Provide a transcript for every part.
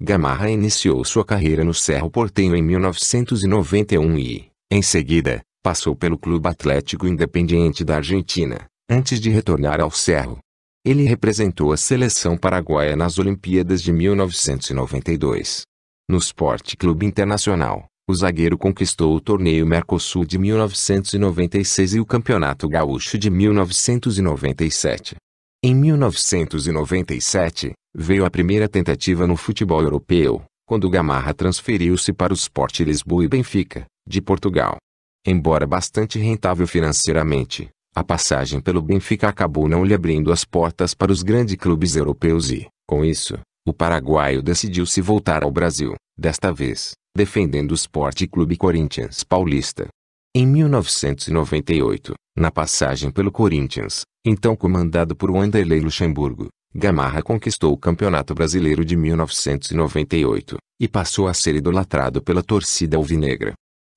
Gamarra iniciou sua carreira no Cerro Portenho em 1991 e, em seguida, passou pelo Clube Atlético Independiente da Argentina, antes de retornar ao Cerro. Ele representou a seleção paraguaia nas Olimpíadas de 1992. No Sport Clube Internacional, o zagueiro conquistou o torneio Mercosul de 1996 e o Campeonato Gaúcho de 1997. Em 1997, Veio a primeira tentativa no futebol europeu, quando Gamarra transferiu-se para o Sport Lisboa e Benfica, de Portugal. Embora bastante rentável financeiramente, a passagem pelo Benfica acabou não lhe abrindo as portas para os grandes clubes europeus e, com isso, o paraguaio decidiu se voltar ao Brasil, desta vez, defendendo o Sport Clube Corinthians Paulista. Em 1998, na passagem pelo Corinthians, então comandado por Wanderlei Luxemburgo, Gamarra conquistou o Campeonato Brasileiro de 1998 e passou a ser idolatrado pela torcida alvinegra.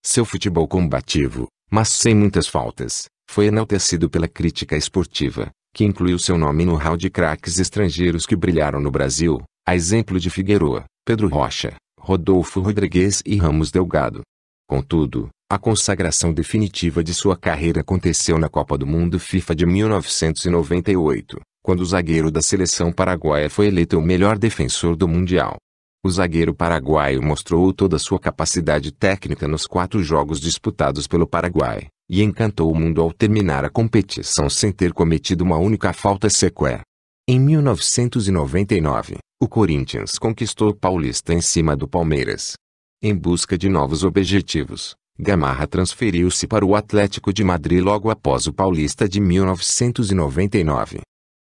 Seu futebol combativo, mas sem muitas faltas, foi enaltecido pela crítica esportiva, que incluiu seu nome no hall de craques estrangeiros que brilharam no Brasil, a exemplo de Figueroa, Pedro Rocha, Rodolfo Rodrigues e Ramos Delgado. Contudo, a consagração definitiva de sua carreira aconteceu na Copa do Mundo FIFA de 1998, quando o zagueiro da seleção paraguaia foi eleito o melhor defensor do Mundial. O zagueiro paraguaio mostrou toda sua capacidade técnica nos quatro jogos disputados pelo Paraguai, e encantou o mundo ao terminar a competição sem ter cometido uma única falta sequer. Em 1999, o Corinthians conquistou o Paulista em cima do Palmeiras. Em busca de novos objetivos, Gamarra transferiu-se para o Atlético de Madrid logo após o Paulista de 1999,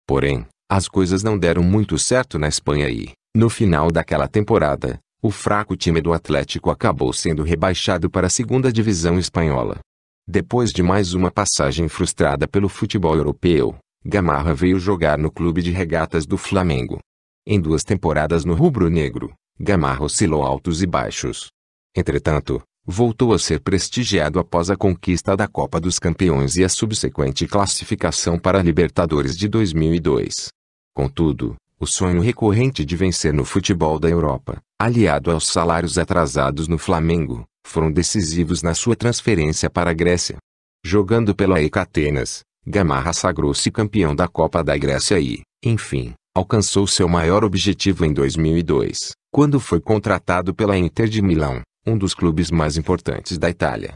Porém, as coisas não deram muito certo na Espanha e, no final daquela temporada, o fraco time do Atlético acabou sendo rebaixado para a segunda divisão espanhola. Depois de mais uma passagem frustrada pelo futebol europeu, Gamarra veio jogar no clube de regatas do Flamengo. Em duas temporadas no rubro-negro, Gamarra oscilou altos e baixos. Entretanto, voltou a ser prestigiado após a conquista da Copa dos Campeões e a subsequente classificação para a Libertadores de 2002. Contudo, o sonho recorrente de vencer no futebol da Europa, aliado aos salários atrasados no Flamengo, foram decisivos na sua transferência para a Grécia. Jogando pela AEK Atenas, Gamarra sagrou-se campeão da Copa da Grécia e, enfim, alcançou seu maior objetivo em 2002, quando foi contratado pela Inter de Milão, um dos clubes mais importantes da Itália.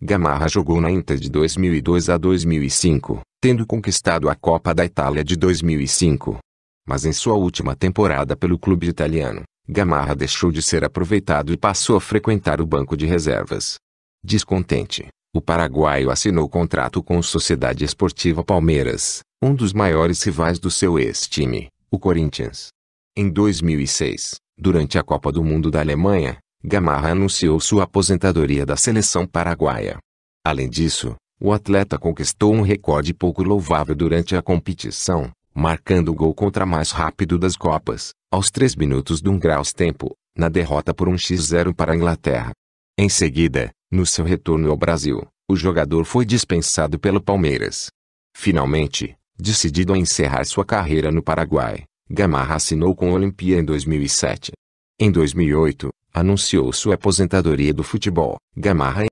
Gamarra jogou na Inter de 2002 a 2005, tendo conquistado a Copa da Itália de 2005. Mas em sua última temporada pelo clube italiano, Gamarra deixou de ser aproveitado e passou a frequentar o banco de reservas. Descontente, o paraguaio assinou contrato com a Sociedade Esportiva Palmeiras, um dos maiores rivais do seu ex-time, o Corinthians. Em 2006, durante a Copa do Mundo da Alemanha, Gamarra anunciou sua aposentadoria da seleção paraguaia. Além disso, o atleta conquistou um recorde pouco louvável durante a competição, marcando o gol contra mais rápido das Copas, aos 3 minutos de um graus tempo, na derrota por 1 um x 0 para a Inglaterra. Em seguida, no seu retorno ao Brasil, o jogador foi dispensado pelo Palmeiras. Finalmente, decidido a encerrar sua carreira no Paraguai, Gamarra assinou com o Olimpia em 2007. Em 2008, anunciou sua aposentadoria do futebol. Gamarra